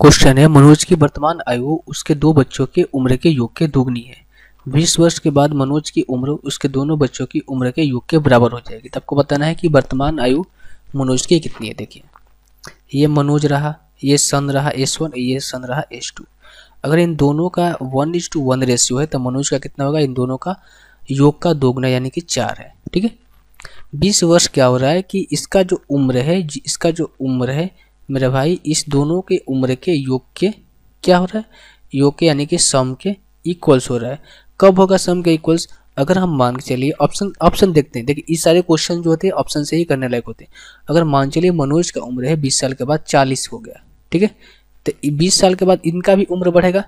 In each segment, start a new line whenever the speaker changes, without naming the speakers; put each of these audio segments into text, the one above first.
question है मनोज की वर्तमान आयु उसके दो बच्चों के उम्र के योग के दोगुनी है बीस वर्ष के बाद मनोज की उम्र उसके दोनों बच्चों की उम्र के योग के बराबर हो जाएगी तो आपको बताना है कि वर्तमान आयु मनोज की कितनी है देखिए ये मनोज रहा ये सन रहा एस वन ये सन रहा एस टू अगर इन दोनों का one is to one ratio है तो मनोज का कितना होगा इन दोनों का योग का दोगुना यानी कि चार है ठीक है बीस वर्ष क्या हो रहा है कि इसका जो उम्र है इसका जो उम्र है मेरा भाई इस दोनों के उम्र के योग के क्या हो रहा है योग के यानी कि सम के इक्वल्स हो रहा है कब होगा सम के इक्वल्स अगर हम मान के चलिए ऑप्शन ऑप्शन देखते हैं देखिए इस सारे क्वेश्चन जो होते हैं ऑप्शन से ही करने लायक होते हैं अगर मान चलिए मनोज का उम्र है बीस साल के बाद चालीस हो गया ठीक है तो बीस साल के बाद इनका भी उम्र बढ़ेगा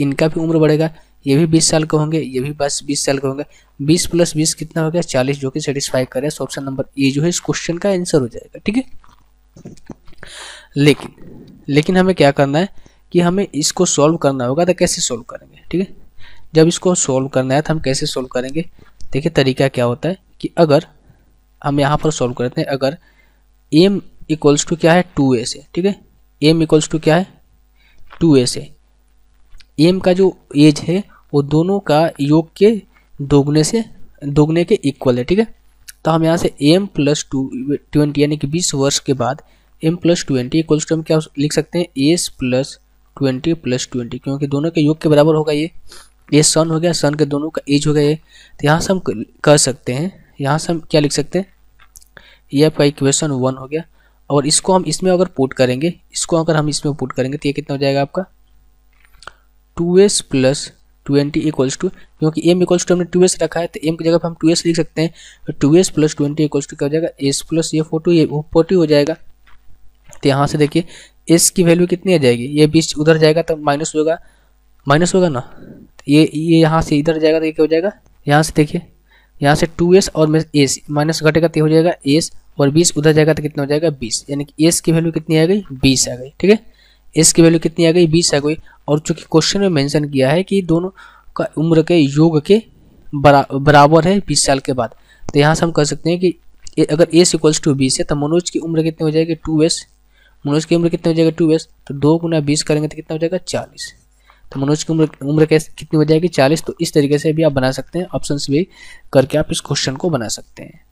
इनका भी उम्र बढ़ेगा ये भी बीस साल के होंगे ये भी बस बीस साल के होंगे बीस प्लस बीस कितना हो गया चालीस जो कि सेटिस्फाई करे ऑप्शन नंबर ए जो है इस क्वेश्चन का आंसर हो जाएगा ठीक है लेकिन लेकिन हमें क्या करना है कि हमें इसको सॉल्व करना होगा तो कैसे सॉल्व करेंगे ठीक है जब इसको सॉल्व करना है तो हम कैसे सॉल्व करेंगे देखिए तरीका क्या होता है कि अगर हम यहाँ पर सॉल्व करते हैं अगर एम इक्वल्स टू क्या है टू ए से ठीक है एम इक्वल्स टू क्या है टू ए से एम का जो एज है वो दोनों का योग के दोगुने से दोगुने के इक्वल है ठीक है तो हम यहाँ से एम प्लस टू ट्वेंटी यानी कि बीस वर्ष के बाद M plus twenty equals to हम क्या लिख सकते हैं S plus twenty plus twenty क्योंकि दोनों के योग के बराबर होगा ये ये सन हो गया सन के दोनों का एज हो गया ये तो यहाँ से हम कर सकते हैं यहाँ से हम क्या लिख सकते हैं ये आपका इक्वेशन वन हो गया और इसको हम इसमें अगर पुट करेंगे इसको अगर हम इसमें पुट करेंगे तो ये कितना हो जाएगा आपका two S plus twenty equals to क्योंकि एम इक्वल्स टू हमने टू एस रखा है तो एम की जगह पर हम टू एस लिख सकते हैं two S plus twenty equals to क्या हो जाएगा एस प्लस ये फोटो ये फोर्टी हो जाएगा तो यहाँ से देखिए एस की वैल्यू कितनी आ जाएगी ये बीच उधर जाएगा तो माइनस होगा माइनस होगा ना तो ये ये यहाँ से इधर जाएगा तो ये क्या हो जाएगा यहाँ से देखिए यहाँ से टू एस और एस माइनस घटेगा तो हो जाएगा एस और बीस उधर जाएगा तो कितना हो जाएगा बीस यानी कि एस की वैल्यू कितनी आ गई बीस आ गई ठीक है एस की वैल्यू कितनी आ गई बीस आ गई और चूंकि क्वेश्चन में मेंशन किया है कि दोनों का उम्र के योग के बरा, बराबर है बीस साल के बाद तो यहाँ से हम कह सकते हैं कि अगर एस इक्वल्स टू बीस है तो मनोज की उम्र कितनी हो जाएगी टू एस मनोज की उम्र कितनी हो जाएगा टू ईयर्स तो दो गुना बीस करेंगे तो कितना हो जाएगा चालीस तो मनोज की उम्र उम्र कैसे कितनी हो जाएगी चालीस तो इस तरीके से भी आप बना सकते हैं ऑप्शन भी करके आप इस क्वेश्चन को बना सकते हैं